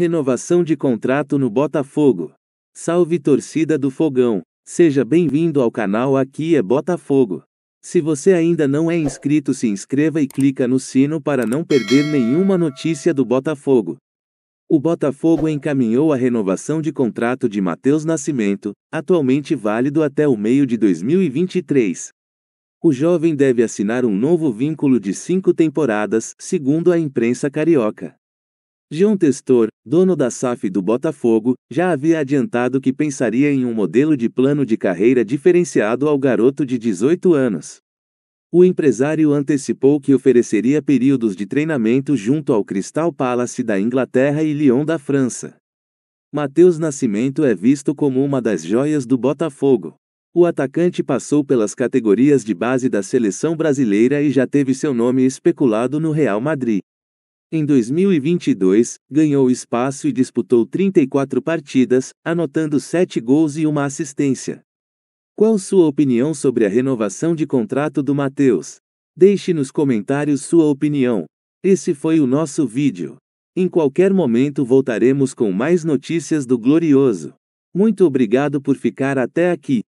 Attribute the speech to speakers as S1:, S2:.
S1: Renovação de contrato no Botafogo. Salve torcida do Fogão, seja bem-vindo ao canal Aqui é Botafogo. Se você ainda não é inscrito, se inscreva e clica no sino para não perder nenhuma notícia do Botafogo. O Botafogo encaminhou a renovação de contrato de Matheus Nascimento, atualmente válido até o meio de 2023. O jovem deve assinar um novo vínculo de cinco temporadas, segundo a imprensa carioca. Jean Testor, dono da SAF do Botafogo, já havia adiantado que pensaria em um modelo de plano de carreira diferenciado ao garoto de 18 anos. O empresário antecipou que ofereceria períodos de treinamento junto ao Crystal Palace da Inglaterra e Lyon da França. Matheus Nascimento é visto como uma das joias do Botafogo. O atacante passou pelas categorias de base da seleção brasileira e já teve seu nome especulado no Real Madrid. Em 2022, ganhou espaço e disputou 34 partidas, anotando 7 gols e uma assistência. Qual sua opinião sobre a renovação de contrato do Matheus? Deixe nos comentários sua opinião. Esse foi o nosso vídeo. Em qualquer momento voltaremos com mais notícias do Glorioso. Muito obrigado por ficar até aqui.